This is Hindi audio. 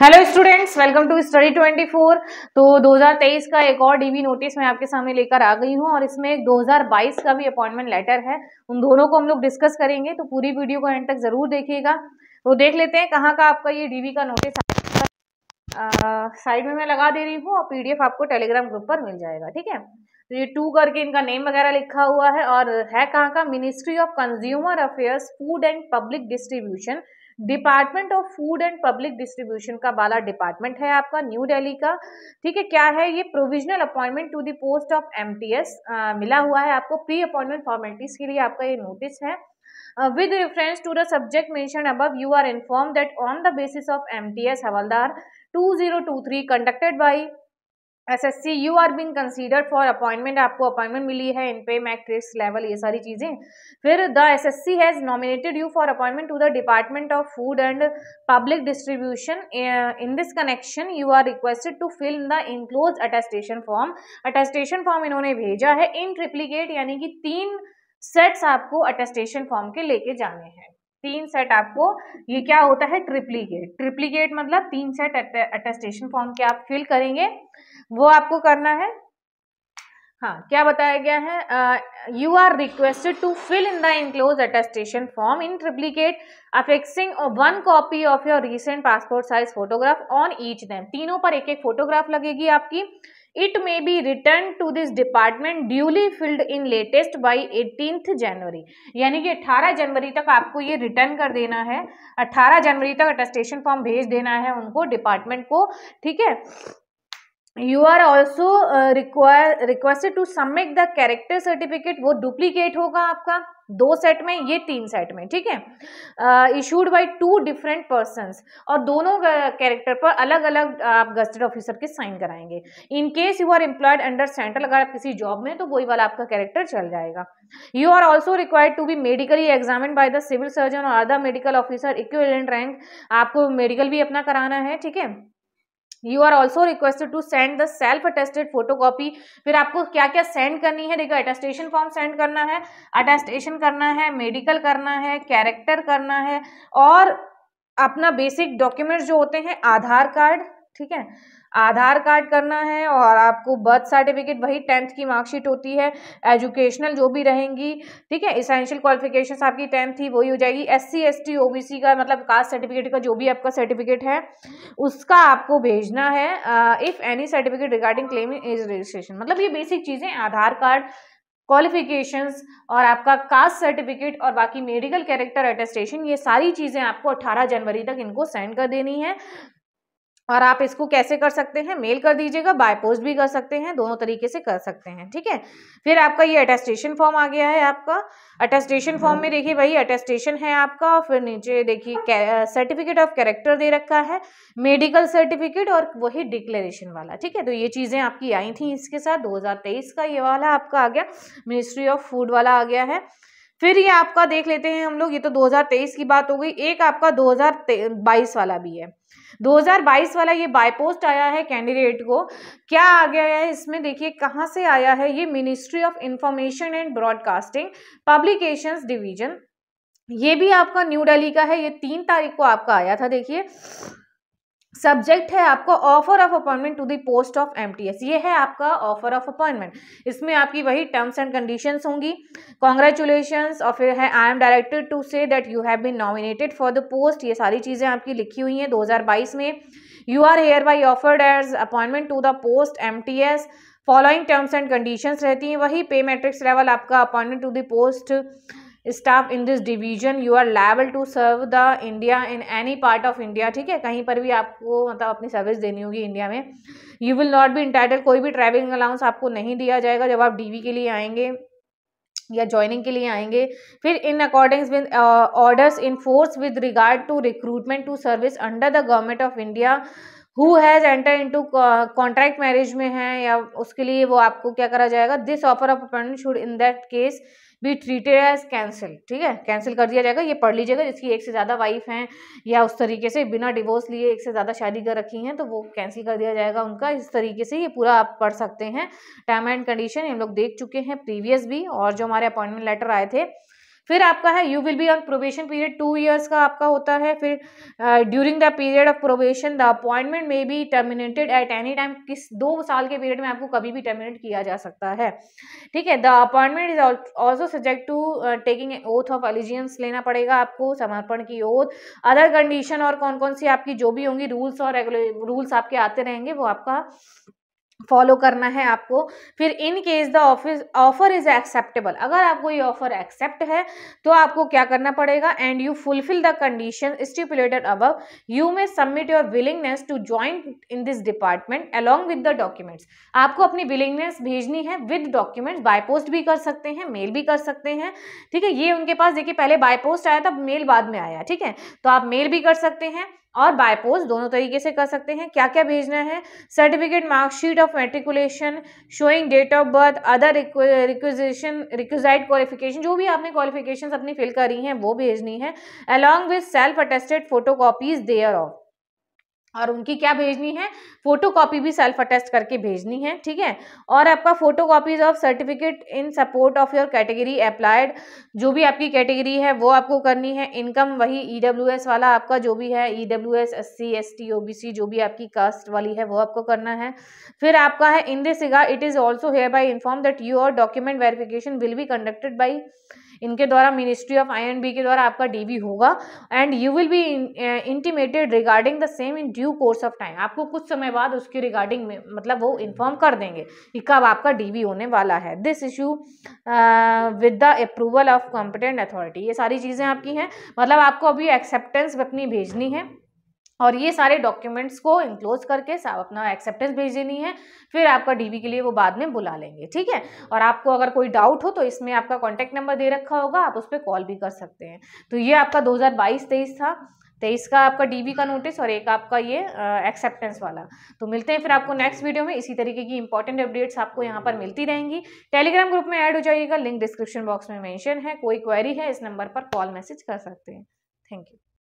hello students welcome to study 24 तो 2023 का एक और डीवी नोटिस मैं आपके सामने लेकर आ गई हूँ और इसमें एक 2022 का भी अपॉइंटमेंट लेटर है उन दोनों को हम लोग डिस्कस करेंगे तो पूरी वीडियो को एंड तक जरूर देखिएगा तो देख लेते हैं कहाँ का आपका ये डीवी का नोटिस साइड में मैं लगा दे रही हूँ और पीडीएफ आपको टेलीग्राम ग्रुप पर मिल जाएगा ठीक है तो ये टू करके इनका नेम वगैरह लिखा हुआ है और है कहाँ का ministry of consumer affairs food and public distribution department of food and public distribution का वाला डिपार्टमेंट है आपका न्यू दिल्ली का ठीक है क्या है ये provisional appointment to the post of MTS मिला हुआ है आपको प्री अपॉइंटमेंट फॉर्मेलिटीज के लिए आपका ये नोटिस है Uh, with reference to the subject mentioned above you are informed M T S हवलदार two zero two three conducted by S S C you are been consider for appointment आपको अपॉइंटमेंट मिली है इन पे मैट्रिक्स लेवल ये सारी चीज़ें फिर the S S C has nominated you for appointment to the department of food and public distribution in this connection you are requested to fill the enclose attestation form attestation form इन्होंने भेजा है इन ट्रिप्लीकेट यानी कि तीन सेट्स आपको अटेस्टेशन फॉर्म के लेके जाने हैं तीन सेट आपको ये क्या होता है ट्रिप्लीकेट ट्रिप्लीकेट मतलब तीन सेट अटेस्टेशन फॉर्म के आप फिल करेंगे वो आपको करना है हाँ क्या बताया गया है you are requested to fill in the enclose attestation form in triplicate affixing one copy of your recent passport size photograph on each them तीनों पर एक एक फोटोग्राफ लगेगी आपकी it may be return to this department duly filled in latest by eighteenth January यानी कि 18 जनवरी तक आपको ये रिटर्न कर देना है 18 जनवरी तक अटेस्टेशन फॉर्म भेज देना है उनको डिपार्टमेंट को ठीक है you are also require requested to submit the character certificate वो डुप्लीकेट होगा आपका दो सेट में ये तीन सेट में ठीक है issued by two different person और दोनों कैरेक्टर uh, पर अलग अलग uh, आप गस्टेड ऑफिसर के साइन कराएंगे in case you are employed under central अगर आप किसी जॉब में तो वही वाला आपका कैरेक्टर चल जाएगा you are also required to be medically examine by the civil surgeon और other medical officer equivalent rank आपको मेडिकल भी अपना कराना है ठीक है you are also requested to send the self attested photocopy फिर आपको क्या क्या सेंड करनी है देखो अटेस्टेशन फॉर्म सेंड करना है अटेस्टेशन करना है मेडिकल करना है कैरेक्टर करना है और अपना बेसिक डॉक्यूमेंट्स जो होते हैं आधार कार्ड ठीक है आधार कार्ड करना है और आपको बर्थ सर्टिफिकेट वही टेंथ की मार्कशीट होती है एजुकेशनल जो भी रहेंगी ठीक है इसेंशियल क्वालिफिकेशन आपकी टेंथ थी वही हो जाएगी S C S T O B C का मतलब कास्ट सर्टिफिकेट का जो भी आपका सर्टिफिकेट है उसका आपको भेजना है if any certificate regarding claiming age registration मतलब ये बेसिक चीज़ें आधार कार्ड क्वालिफिकेशंस और आपका कास्ट सर्टिफिकेट और बाकी मेडिकल कैरेक्टर अटेस्टेशन ये सारी चीज़ें आपको 18 जनवरी तक इनको सेंड कर देनी है और आप इसको कैसे कर सकते हैं मेल कर दीजिएगा बाय पोस्ट भी कर सकते हैं दोनों तरीके से कर सकते हैं ठीक है फिर आपका ये अटेस्टेशन फॉर्म आ गया है आपका अटेस्टेशन फॉर्म में देखिए भाई अटेस्टेशन है आपका और फिर नीचे देखिए सर्टिफिकेट ऑफ कैरेक्टर दे रखा है मेडिकल सर्टिफिकेट और वही डिक्लेरेशन वाला ठीक है तो ये चीज़ें आपकी आई थी इसके साथ दो का ये वाला आपका आ गया मिनिस्ट्री ऑफ फूड वाला आ गया है फिर ये आपका देख लेते हैं हम लोग ये तो 2023 की बात हो गई एक आपका 2022 वाला भी है 2022 वाला ये बायपोस्ट आया है कैंडिडेट को क्या आ गया है इसमें देखिए कहाँ से आया है ये ministry of information and broadcasting publication division ये भी आपका न्यू दिल्ली का है ये तीन तारीख को आपका आया था देखिए सब्जेक्ट है आपका offer of appointment to the post of MTS ये है आपका ऑफर ऑफ अपॉइंटमेंट इसमें आपकी वही टर्म्स एंड कंडीशंस होंगी कॉन्ग्रेचुलेशन और फिर है I am directed to say that you have been nominated for the post ये सारी चीज़ें आपकी लिखी हुई हैं 2022 में you are hereby offered as appointment to the post M T S following terms and conditions रहती हैं वही पे मैट्रिक्स लेवल आपका appointment to the post staff in this division you are liable to serve the India in any part of India ठीक है कहीं पर भी आपको मतलब अपनी सर्विस देनी होगी इंडिया में you will not be entitle कोई भी ट्रैवलिंग अलाउंस आपको नहीं दिया जाएगा जब आप डीवी के लिए आएंगे या ज्वाइनिंग के लिए आएंगे फिर in accordance with orders in force with regard to recruitment to service under the government of India who has enter into contract marriage में है या उसके लिए वो आपको क्या करा जाएगा this offer of appointment should in that case be treated as cancel ठीक है कैंसिल कर दिया जाएगा ये पढ़ लीजिएगा जिसकी एक से ज़्यादा वाइफ हैं या उस तरीके से बिना डिवोर्स लिए एक से ज़्यादा शादी कर रखी हैं तो वो कैंसिल कर दिया जाएगा उनका इस तरीके से ये पूरा आप पढ़ सकते हैं टाइम एंड कंडीशन हम लोग देख चुके हैं प्रीवियस भी और जो हमारे अपॉइंटमेंट लेटर आए थे फिर आपका है you will be on probation period two years का आपका होता है फिर during the period of probation the appointment may be terminated at any time किस दो साल के पीरियड में आपको कभी भी टर्मिनेट किया जा सकता है ठीक है the appointment is also subject to taking oath of allegiance लेना पड़ेगा आपको समर्पण की ओथ अदर कंडीशन और कौन कौन सी आपकी जो भी होंगी रूल्स और रेगुलर रूल्स आपके आते रहेंगे वो आपका फॉलो करना है आपको फिर in case the office offer is acceptable अगर आपको ये ऑफर एक्सेप्ट है तो आपको क्या करना पड़ेगा and you fulfil the condition stipulated above you may submit your willingness to join in this department along with the documents आपको अपनी विलिंगनेस भेजनी है विद डॉक्यूमेंट्स बाय पोस्ट भी कर सकते हैं मेल भी कर सकते हैं ठीक है ये उनके पास देखिए पहले बाय पोस्ट आया था मेल बाद में आया ठीक है तो आप मेल भी कर सकते हैं और बायपोज दोनों तरीके से कर सकते हैं क्या क्या भेजना है certificate marksheet of matriculation showing date of birth other requisition requisite qualification जो भी आपने क्वालिफिकेशन अपनी फिल करी हैं वो भेजनी है along with self attested photo copies thereof और उनकी क्या भेजनी है फोटो कॉपी भी सेल्फ अटेस्ट करके भेजनी है ठीक है और आपका photo copies of certificate in support of your category applied जो भी आपकी कैटेगरी है वो आपको करनी है इनकम वही ई e वाला आपका जो भी है E W S S C S T O B C जो भी आपकी कास्ट वाली है वो आपको करना है फिर आपका है in this it is also hereby inform that your document verification will be conducted by इनके द्वारा मिनिस्ट्री ऑफ आई के द्वारा आपका डी होगा and you will be intimated regarding the same in due course of time आपको कुछ समय बाद उसके रिगार्डिंग में मतलब वो इन्फॉर्म कर देंगे कि कब आपका डी होने वाला है this issue with the approval of competent authority ये सारी चीज़ें आपकी हैं मतलब आपको अभी एक्सेप्टेंस अपनी भेजनी है और ये सारे डॉक्यूमेंट्स को इंक्लोज करके अपना एक्सेप्टेंस भेज देनी है फिर आपका डीबी के लिए वो बाद में बुला लेंगे ठीक है और आपको अगर कोई डाउट हो तो इसमें आपका कॉन्टैक्ट नंबर दे रखा होगा आप उस पर कॉल भी कर सकते हैं तो ये आपका 2022-23 था तेईस का आपका डीबी का नोटिस और एक आपका ये एक्सेप्टेंस वाला तो मिलते हैं फिर आपको नेक्स्ट वीडियो में इसी तरीके की इंपॉर्टेंट अपडेट्स आपको यहाँ पर मिलती रहेंगी टेलीग्राम ग्रुप में ऐड हो जाइएगा लिंक डिस्क्रिप्शन बॉक्स में मेंशन है कोई क्वेरी है इस नंबर पर कॉल मैसेज कर सकते हैं थैंक यू